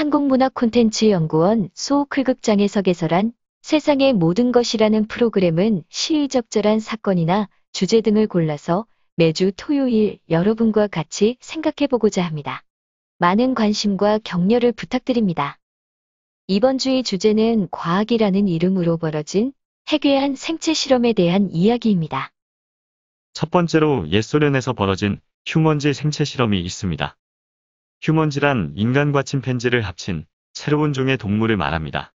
한국문화콘텐츠연구원 소클극장에서 개설한 세상의 모든 것이라는 프로그램은 시의적절한 사건이나 주제 등을 골라서 매주 토요일 여러분과 같이 생각해보고자 합니다. 많은 관심과 격려를 부탁드립니다. 이번 주의 주제는 과학이라는 이름으로 벌어진 해괴한 생체 실험에 대한 이야기입니다. 첫 번째로 옛소련에서 벌어진 휴먼지 생체 실험이 있습니다. 휴먼지란 인간과 침팬지를 합친 새로운 종의 동물을 말합니다.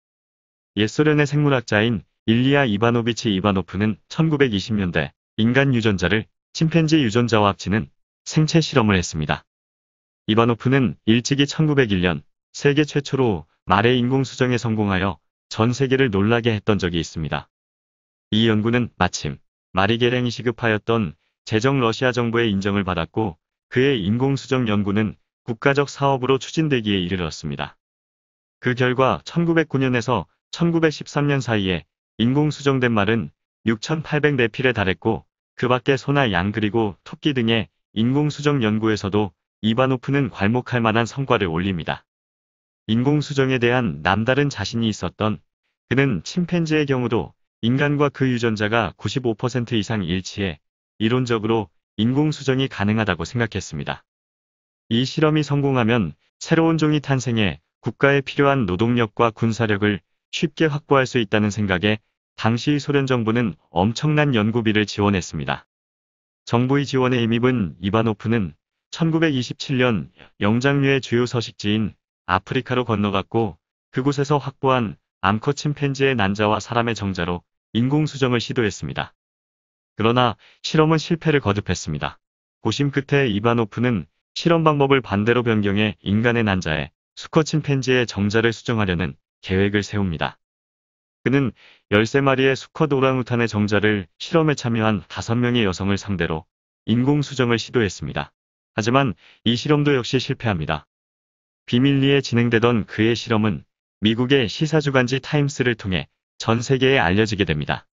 옛소련의 생물학자인 일리아 이바노비치 이바노프는 1920년대 인간 유전자를 침팬지 유전자와 합치는 생체 실험을 했습니다. 이바노프는 일찍이 1901년 세계 최초로 말의 인공수정에 성공하여 전 세계를 놀라게 했던 적이 있습니다. 이 연구는 마침 말이 계량이 시급하였던 제정 러시아 정부의 인정을 받았고 그의 인공수정 연구는 국가적 사업으로 추진되기에 이르렀습니다. 그 결과 1909년에서 1913년 사이에 인공 수정된 말은 6,804필에 0 달했고 그 밖에 소나 양 그리고 토끼 등의 인공 수정 연구에서도 이바노프는 괄목할 만한 성과를 올립니다. 인공 수정에 대한 남다른 자신이 있었던 그는 침팬지의 경우도 인간과 그 유전자가 95% 이상 일치해 이론적으로 인공 수정이 가능하다고 생각했습니다. 이 실험이 성공하면 새로운 종이 탄생해 국가에 필요한 노동력과 군사력을 쉽게 확보할 수 있다는 생각에 당시 소련 정부는 엄청난 연구비를 지원했습니다. 정부의 지원에 임입은 이바노프는 1927년 영장류의 주요 서식지인 아프리카로 건너갔고 그곳에서 확보한 암컷 침팬지의 난자와 사람의 정자로 인공수정을 시도했습니다. 그러나 실험은 실패를 거듭했습니다. 고심 끝에 이바노프는 실험 방법을 반대로 변경해 인간의 난자에 수컷 침팬지의 정자를 수정하려는 계획을 세웁니다. 그는 13마리의 수컷 오랑우탄의 정자를 실험에 참여한 5명의 여성을 상대로 인공 수정을 시도했습니다. 하지만 이 실험도 역시 실패합니다. 비밀리에 진행되던 그의 실험은 미국의 시사주간지 타임스를 통해 전 세계에 알려지게 됩니다.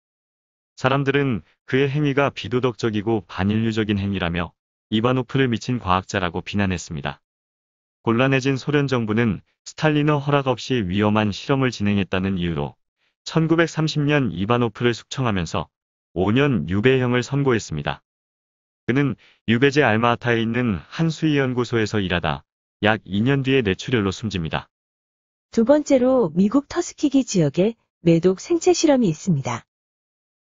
사람들은 그의 행위가 비도덕적이고 반인류적인 행위라며 이바노프를 미친 과학자라고 비난했습니다. 곤란해진 소련 정부는 스탈린의 허락 없이 위험한 실험을 진행했다는 이유로 1930년 이바노프를 숙청하면서 5년 유배형을 선고했습니다. 그는 유배제 알마타에 있는 한 수의 연구소에서 일하다 약 2년 뒤에 내출혈로 숨집니다. 두 번째로 미국 터스키기 지역에 매독 생체 실험이 있습니다.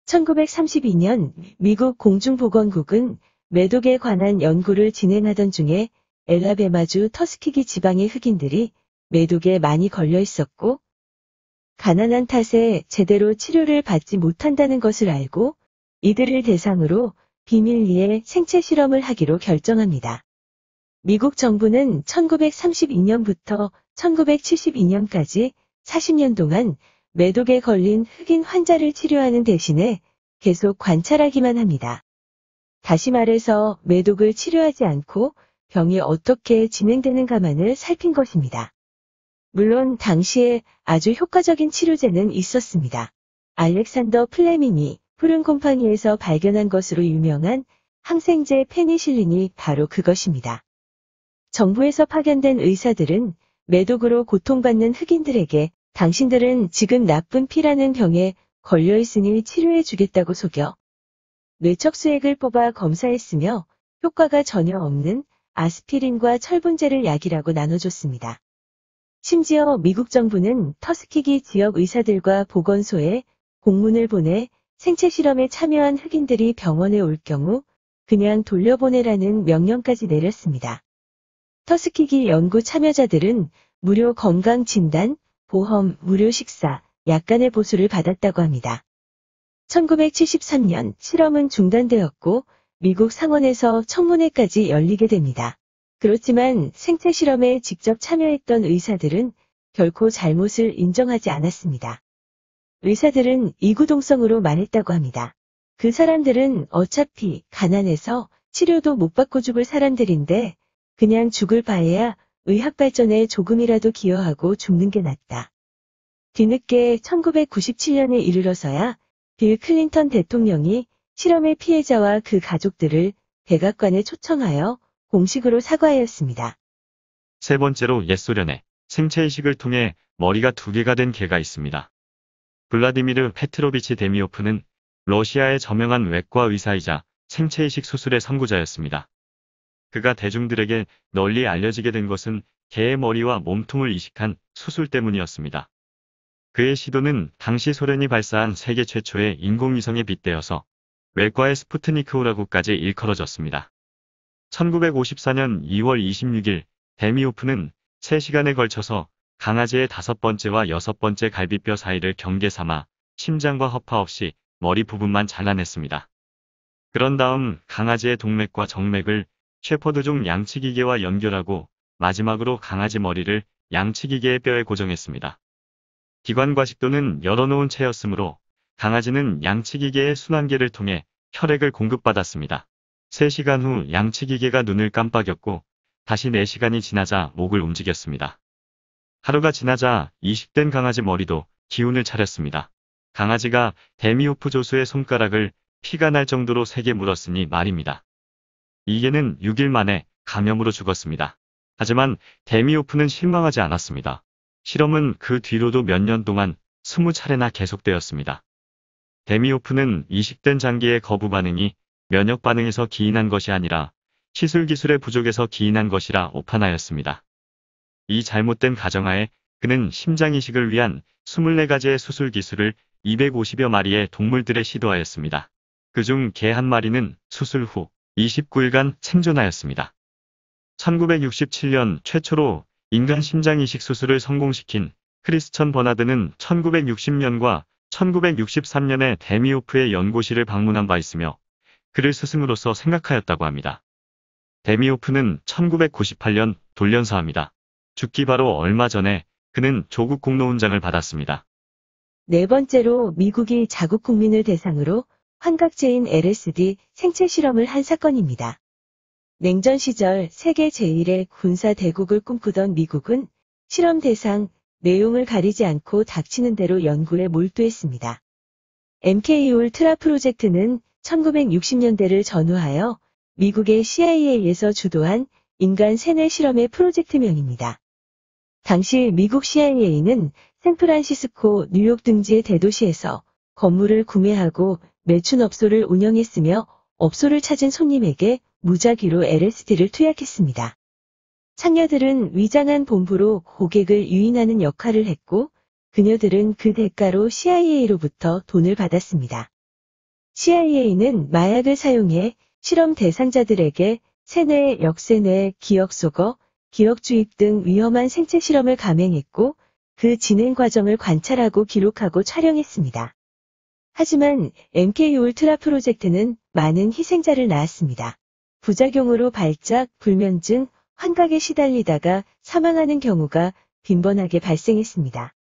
1932년 미국 공중보건국은 매독에 관한 연구를 진행하던 중에 엘라베마주 터스키기 지방의 흑인들이 매독에 많이 걸려 있었고 가난한 탓에 제대로 치료를 받지 못한다는 것을 알고 이들을 대상으로 비밀리에 생체 실험을 하기로 결정합니다. 미국 정부는 1932년부터 1972년까지 40년 동안 매독에 걸린 흑인 환자를 치료하는 대신에 계속 관찰하기만 합니다. 다시 말해서 매독을 치료하지 않고 병이 어떻게 진행되는가만을 살핀 것입니다. 물론 당시에 아주 효과적인 치료제는 있었습니다. 알렉산더 플레밍이 푸른 곰팡이에서 발견한 것으로 유명한 항생제 페니실린이 바로 그것입니다. 정부에서 파견된 의사들은 매독으로 고통받는 흑인들에게 당신들은 지금 나쁜 피라는 병에 걸려 있으니 치료해 주겠다고 속여 뇌척 수액을 뽑아 검사했으며 효과가 전혀 없는 아스피린과 철분제를 약이라고 나눠줬습니다. 심지어 미국 정부는 터스키기 지역 의사들과 보건소에 공문을 보내 생체 실험에 참여한 흑인들이 병원에 올 경우 그냥 돌려보내라는 명령까지 내렸습니다. 터스키기 연구 참여자들은 무료 건강 진단, 보험, 무료 식사, 약간의 보수를 받았다고 합니다. 1973년 실험은 중단되었고 미국 상원에서 청문회까지 열리게 됩니다. 그렇지만 생체 실험에 직접 참여했던 의사들은 결코 잘못을 인정하지 않았습니다. 의사들은 이구동성으로 말했다고 합니다. 그 사람들은 어차피 가난해서 치료도 못 받고 죽을 사람들인데 그냥 죽을 바에야 의학 발전에 조금이라도 기여하고 죽는 게 낫다. 뒤늦게 1997년에 이르러서야 빌 클린턴 대통령이 실험의 피해자와 그 가족들을 백악관에 초청하여 공식으로 사과하였습니다. 세 번째로 옛 소련에 생체 이식을 통해 머리가 두 개가 된 개가 있습니다. 블라디미르 페트로비치 데미오프는 러시아의 저명한 외과 의사이자 생체 이식 수술의 선구자였습니다. 그가 대중들에게 널리 알려지게 된 것은 개의 머리와 몸통을 이식한 수술 때문이었습니다. 그의 시도는 당시 소련이 발사한 세계 최초의 인공위성에 빗대어서 외과의 스푸트니크호라고까지 일컬어졌습니다. 1954년 2월 26일 데미오프는 3시간에 걸쳐서 강아지의 다섯 번째와 여섯 번째 갈비뼈 사이를 경계 삼아 심장과 허파 없이 머리 부분만 잘라냈습니다. 그런 다음 강아지의 동맥과 정맥을 셰퍼드종 양치기계와 연결하고 마지막으로 강아지 머리를 양치기계의 뼈에 고정했습니다. 기관과 식도는 열어놓은 채였으므로 강아지는 양치기계의 순환계를 통해 혈액을 공급받았습니다. 3시간 후 양치기계가 눈을 깜빡였고 다시 4시간이 지나자 목을 움직였습니다. 하루가 지나자 이식된 강아지 머리도 기운을 차렸습니다. 강아지가 데미오프 조수의 손가락을 피가 날 정도로 세게 물었으니 말입니다. 이게는 6일 만에 감염으로 죽었습니다. 하지만 데미오프는 실망하지 않았습니다. 실험은 그 뒤로도 몇 년 동안 20차례나 계속되었습니다. 데미오프는 이식된 장기의 거부 반응이 면역 반응에서 기인한 것이 아니라 시술 기술의 부족에서 기인한 것이라 오판하였습니다. 이 잘못된 가정하에 그는 심장 이식을 위한 24가지의 수술 기술을 250여 마리의 동물들에 시도하였습니다. 그 중 개 한 마리는 수술 후 29일간 생존하였습니다. 1967년 최초로 인간 심장 이식 수술을 성공시킨 크리스천 버나드는 1960년과 1963년에 데미오프의 연구실을 방문한 바 있으며 그를 스승으로서 생각하였다고 합니다. 데미오프는 1998년 돌연사합니다. 죽기 바로 얼마 전에 그는 조국 공로훈장을 받았습니다. 네 번째로 미국이 자국 국민을 대상으로 환각제인 LSD 생체 실험을 한 사건입니다. 냉전 시절 세계 제1의 군사 대국을 꿈꾸던 미국은 실험 대상, 내용을 가리지 않고 닥치는 대로 연구에 몰두했습니다. MK 울트라 프로젝트는 1960년대를 전후하여 미국의 CIA에서 주도한 인간 세뇌 실험의 프로젝트명입니다. 당시 미국 CIA는 샌프란시스코, 뉴욕 등지의 대도시에서 건물을 구매하고 매춘업소를 운영했으며 업소를 찾은 손님에게 무작위로 LSD를 투약했습니다. 창녀들은 위장한 본부로 고객을 유인하는 역할을 했고 그녀들은 그 대가로 CIA로부터 돈을 받았습니다. CIA는 마약을 사용해 실험 대상자들에게 세뇌, 역세뇌, 기억속어, 기억주입 등 위험한 생체 실험을 감행했고 그 진행 과정을 관찰하고 기록하고 촬영했습니다. 하지만 MK 울트라 프로젝트는 많은 희생자를 낳았습니다. 부작용으로 발작, 불면증, 환각에 시달리다가 사망하는 경우가 빈번하게 발생했습니다.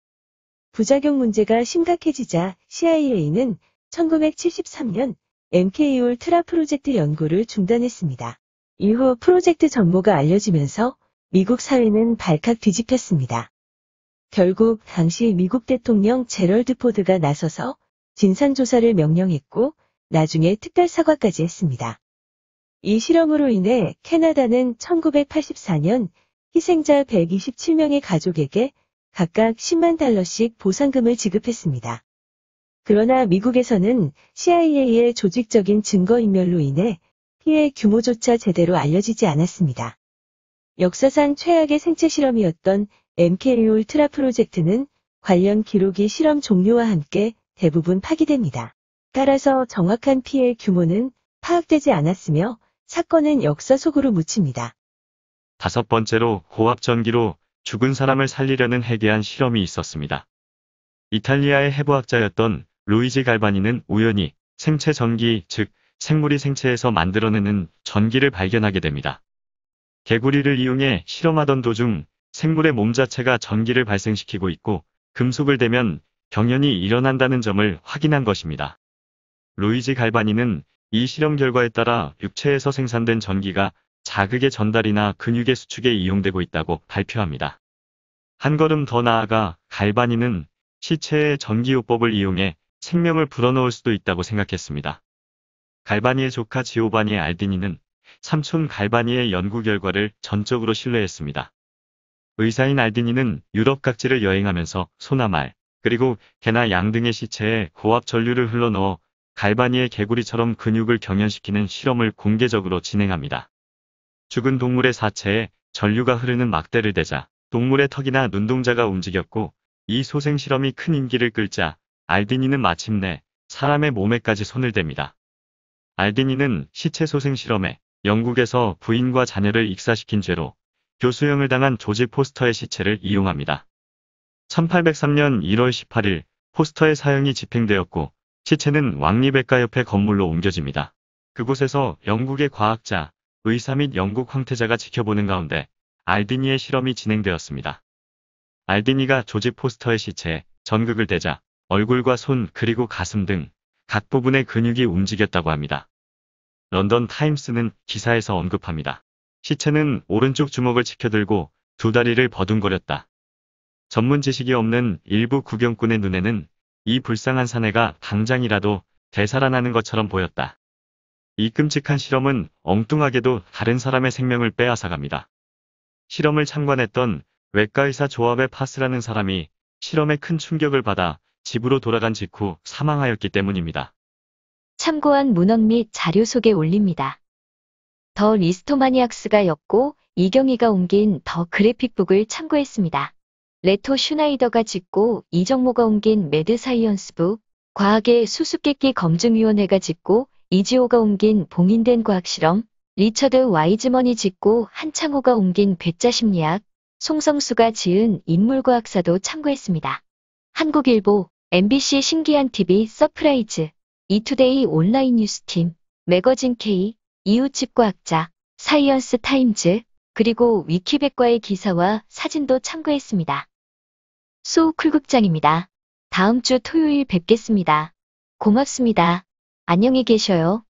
부작용 문제가 심각해지자 CIA는 1973년 MK올 트라 프로젝트 연구를 중단했습니다. 이후 프로젝트 전모가 알려지면서 미국 사회는 발칵 뒤집혔습니다. 결국 당시 미국 대통령 제럴드 포드가 나서서 진상조사를 명령했고 나중에 특별 사과까지 했습니다. 이 실험으로 인해 캐나다는 1984년 희생자 127명의 가족에게 각각 10만 달러씩 보상금을 지급했습니다. 그러나 미국에서는 CIA의 조직적인 증거인멸로 인해 피해 규모조차 제대로 알려지지 않았습니다. 역사상 최악의 생체 실험이었던 MK 울트라 프로젝트는 관련 기록이 실험 종료와 함께 대부분 파기됩니다. 따라서 정확한 피해 규모는 파악되지 않았으며 사건은 역사 속으로 묻힙니다. 다섯 번째로 고압전기로 죽은 사람을 살리려는 해괴한 실험이 있었습니다. 이탈리아의 해부학자였던 루이지 갈바니는 우연히 생체 전기, 즉 생물이 생체에서 만들어내는 전기를 발견하게 됩니다. 개구리를 이용해 실험하던 도중 생물의 몸 자체가 전기를 발생시키고 있고 금속을 대면 경련이 일어난다는 점을 확인한 것입니다. 루이지 갈바니는 이 실험 결과에 따라 육체에서 생산된 전기가 자극의 전달이나 근육의 수축에 이용되고 있다고 발표합니다. 한 걸음 더 나아가 갈바니는 시체의 전기요법을 이용해 생명을 불어넣을 수도 있다고 생각했습니다. 갈바니의 조카 지오바니 알디니는 삼촌 갈바니의 연구 결과를 전적으로 신뢰했습니다. 의사인 알디니는 유럽 각지를 여행하면서 소나 말, 그리고 개나 양 등의 시체에 고압 전류를 흘러넣어 갈바니의 개구리처럼 근육을 경연시키는 실험을 공개적으로 진행합니다. 죽은 동물의 사체에 전류가 흐르는 막대를 대자 동물의 턱이나 눈동자가 움직였고 이 소생 실험이 큰 인기를 끌자 알디니는 마침내 사람의 몸에까지 손을 댑니다. 알디니는 시체 소생 실험에 영국에서 부인과 자녀를 익사시킨 죄로 교수형을 당한 조지 포스터의 시체를 이용합니다. 1803년 1월 18일 포스터의 사형이 집행되었고 시체는 왕리백과 옆에 건물로 옮겨집니다. 그곳에서 영국의 과학자, 의사 및 영국 황태자가 지켜보는 가운데 알디니의 실험이 진행되었습니다. 알디니가 조지 포스터의 시체 전극을 대자 얼굴과 손 그리고 가슴 등 각 부분의 근육이 움직였다고 합니다. 런던 타임스는 기사에서 언급합니다. 시체는 오른쪽 주먹을 치켜들고 두 다리를 버둥거렸다. 전문 지식이 없는 일부 구경꾼의 눈에는 이 불쌍한 사내가 당장이라도 되살아나는 것처럼 보였다. 이 끔찍한 실험은 엉뚱하게도 다른 사람의 생명을 빼앗아갑니다. 실험을 참관했던 외과의사 조합의 파스라는 사람이 실험에 큰 충격을 받아 집으로 돌아간 직후 사망하였기 때문입니다. 참고한 문헌 및 자료 속에 올립니다. 더 리스토마니악스가 였고 이경희가 옮긴 더 그래픽북을 참고했습니다. 레토 슈나이더가 짓고 이정모가 옮긴 매드 사이언스부, 과학의 수수께끼 검증위원회가 짓고 이지호가 옮긴 봉인된 과학실험, 리처드 와이즈먼이 짓고 한창호가 옮긴 괴짜 심리학, 송성수가 지은 인물과학사도 참고했습니다. 한국일보, MBC 신기한 TV 서프라이즈, 이투데이 온라인 뉴스팀, 매거진 K, 이웃집 과학자, 사이언스 타임즈, 그리고 위키백과의 기사와 사진도 참고했습니다. 소우쿨극장입니다. 다음 주 토요일 뵙겠습니다. 고맙습니다. 안녕히 계셔요.